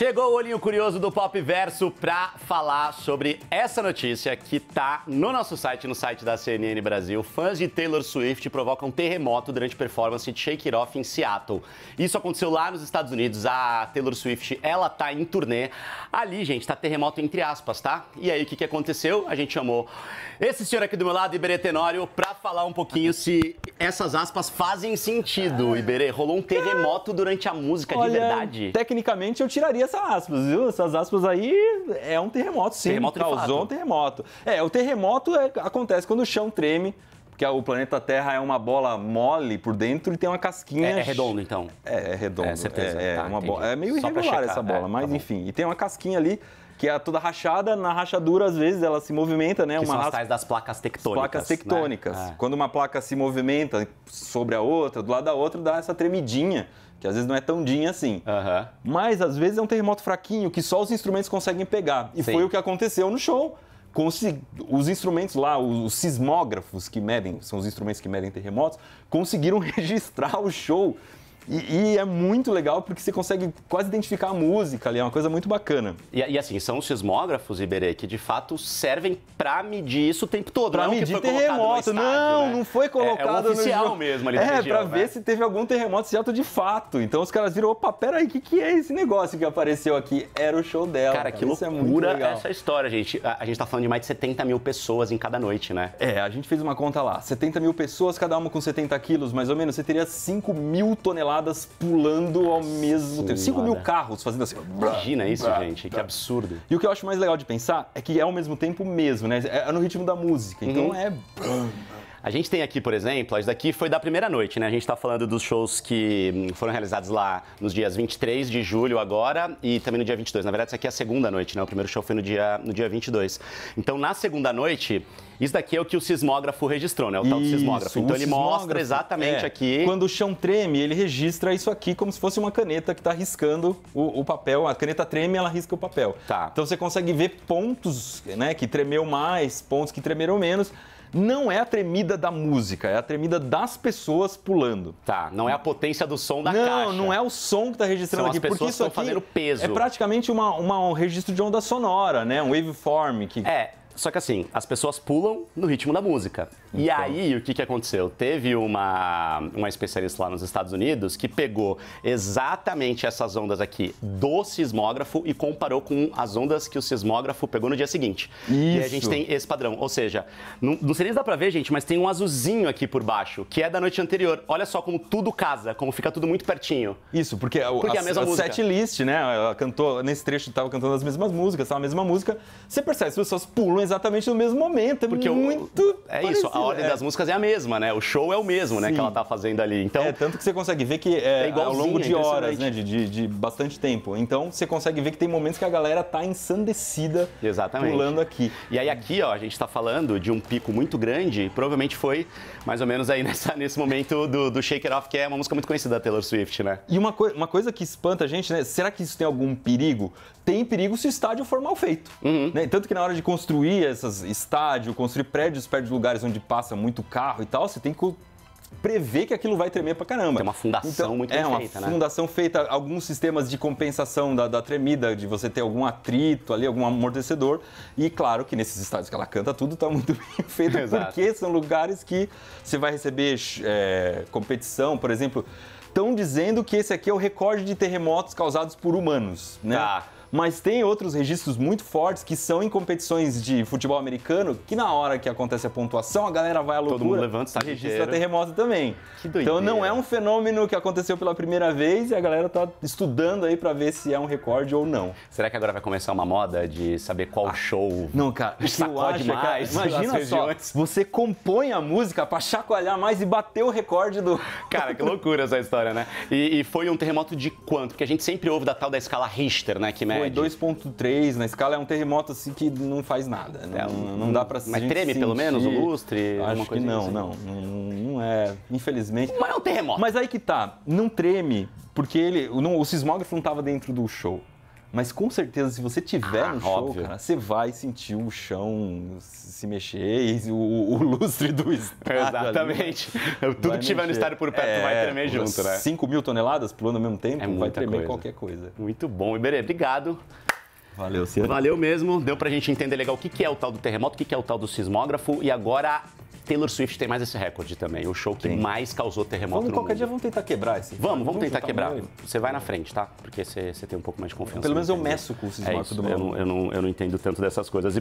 Chegou o olhinho curioso do Pop Verso para falar sobre essa notícia que tá no nosso site, no site da CNN Brasil. Fãs de Taylor Swift provocam terremoto durante performance de Shake It Off em Seattle. Isso aconteceu lá nos Estados Unidos. A Taylor Swift, ela tá em turnê. Ali, gente, tá terremoto entre aspas, tá? E aí, o que, que aconteceu? A gente chamou esse senhor aqui do meu lado, Iberê Tenório, para falar um pouquinho se essas aspas fazem sentido. Iberê, rolou um terremoto durante a música Olha, de verdade. Tecnicamente, eu tiraria essas aspas, viu? Essas aspas aí é um terremoto, sim. Terremoto causou um terremoto. É, o terremoto é, acontece quando o chão treme, porque o planeta Terra é uma bola mole por dentro e tem uma casquinha. É, é redondo, então. É, é redondo. É, certeza. É, é, tá, uma é bola... é meio irregular essa bola, mas tá enfim. E tem uma casquinha ali que é toda rachada, na rachadura às vezes ela se movimenta, né? Que uma são as das placas tectônicas. Placas né? tectônicas. Né? Quando uma placa se movimenta sobre a outra, do lado da outra, dá essa tremidinha, que às vezes não é tão dinha assim. Uhum. Mas às vezes é um terremoto fraquinho que só os instrumentos conseguem pegar. E Sim. foi o que aconteceu no show os instrumentos lá, os sismógrafos que medem, são os instrumentos que medem terremotos, conseguiram registrar o show e, e, é muito legal porque você consegue quase identificar a música ali, é uma coisa muito bacana. E, e assim, são os sismógrafos, Iberê, que de fato servem para medir isso o tempo todo. Para medir terremoto, estádio, não, né? não foi colocado é, é oficial no... mesmo ali É, região, pra né? ver se teve algum terremoto certo de fato. Então os caras viram, opa, peraí, o que, que é esse negócio que apareceu aqui? Era o show dela. Cara, cara. que isso é loucura essa história, gente. A, a gente tá falando de mais de 70 mil pessoas em cada noite, né? É, a gente fez uma conta lá. 70 mil pessoas, cada uma com 70 quilos, mais ou menos. Você teria 5 mil toneladas pulando ao mesmo Sim, tempo. 5 mil carros fazendo assim. Imagina isso, blá, gente, blá. que absurdo. E o que eu acho mais legal de pensar é que é ao mesmo tempo mesmo, né? É no ritmo da música. Então uhum. é. A gente tem aqui, por exemplo, isso daqui foi da primeira noite, né? A gente está falando dos shows que hum, foram realizados lá nos dias 23 de julho agora e também no dia 22. Na verdade, isso aqui é a segunda noite, né? O primeiro show foi no dia, no dia 22. Então, na segunda noite, isso daqui é o que o sismógrafo registrou, né? O tal do sismógrafo. Então, ele mostra exatamente é, aqui... Quando o chão treme, ele registra isso aqui como se fosse uma caneta que está riscando o, o, papel. A caneta treme, ela risca o papel. Tá. Então, você consegue ver pontos né, que tremeu mais, pontos que tremeram menos não é a tremida da música, é a tremida das pessoas pulando. Tá, não é a potência do som da não, caixa. Não, não é o som que tá registrando São aqui, porque isso aqui fazendo peso. é praticamente uma, uma, um registro de onda sonora, né? Um waveform que... É, só que assim, as pessoas pulam no ritmo da música. E então. aí, o que, que aconteceu? Teve uma, uma especialista lá nos Estados Unidos que pegou exatamente essas ondas aqui do sismógrafo e comparou com as ondas que o sismógrafo pegou no dia seguinte. Isso. E a gente tem esse padrão. Ou seja, não, não sei nem se dá pra ver, gente, mas tem um azulzinho aqui por baixo, que é da noite anterior. Olha só como tudo casa, como fica tudo muito pertinho. Isso, porque, porque é a, a, mesma a música. set list, né? Ela cantou, nesse trecho tava cantando as mesmas músicas, tava tá, a mesma música. Você percebe, as pessoas pulam exatamente no mesmo momento. É porque muito. Eu, é parecido. isso a ordem é. das músicas é a mesma, né? O show é o mesmo, né? Que ela tá fazendo ali. Então, é, tanto que você consegue ver que é, é ao longo de horas, né? De, de, de, bastante tempo. Então você consegue ver que tem momentos que a galera tá ensandecida Exatamente. pulando aqui. E aí aqui, ó, a gente tá falando de um pico muito grande, provavelmente foi mais ou menos aí nessa, nesse momento do, do Shake It Off, que é uma música muito conhecida da Taylor Swift, né? E uma, coi uma coisa que espanta a gente, né? Será que isso tem algum perigo? Tem perigo se o estádio for mal feito. Uhum. Né? Tanto que na hora de construir esses estádios, construir prédios perto de lugares onde passa muito carro e tal, você tem que prever que aquilo vai tremer pra caramba. Tem uma fundação então, muito é, uma feita, né? fundação feita, alguns sistemas de compensação da, da, tremida, de você ter algum atrito ali, algum amortecedor. E claro que nesses estádios que ela canta, tudo tá muito bem feito, Exato. porque são lugares que você vai receber é, competição, por exemplo. Estão dizendo que esse aqui é o recorde de terremotos causados por humanos, né? Tá mas tem outros registros muito fortes que são em competições de futebol americano, que na hora que acontece a pontuação, a galera vai à loucura. Todo mundo levanta, está registra terremoto também. Que doideira. Então não é um fenômeno que aconteceu pela primeira vez e a galera tá estudando aí para ver se é um recorde ou não. Será que agora vai começar uma moda de saber qual ah, show? Não, cara, sacode eu acho, mais. Cara, imagina só, regiões. você compõe a música para chacoalhar mais e bater o recorde do Cara, que loucura essa história, né? E, e foi um terremoto de quanto? Porque a gente sempre ouve da tal da escala Richter, né, que foi 2.3 na escala, é um terremoto assim que não faz nada. Né? É, não, não, dá para Mas treme sentir. pelo menos o lustre? Acho que não, assim. não, não, não. é, infelizmente. Mas é um terremoto. Mas aí que tá, não treme, porque ele, não, o sismógrafo não estava dentro do show. Mas com certeza, se você tiver ah, no show, óbvio. cara, você vai sentir o chão se mexer e o, o lustre do estádio. Exatamente. Né? Ali, Tudo que tiver no estádio por perto é, vai tremer junto, né? 5 mil toneladas pulando ao mesmo tempo, é vai tremer coisa. qualquer coisa. Muito bom. Iberê, obrigado. Valeu, Ciano. Valeu mesmo. Deu pra gente entender legal o que é o tal do terremoto, o que é o tal do sismógrafo e agora Taylor Swift tem mais esse recorde também. O show que Sim. mais causou terremoto vamos, no qualquer mundo. dia vamos tentar quebrar esse. Vamos, vamos tentar quebrar. Você vai na frente, tá? Porque você, você tem um pouco mais de confiança. Pelo menos eu meço com o cismático é do mundo. Eu, eu, não, eu não entendo tanto dessas coisas. E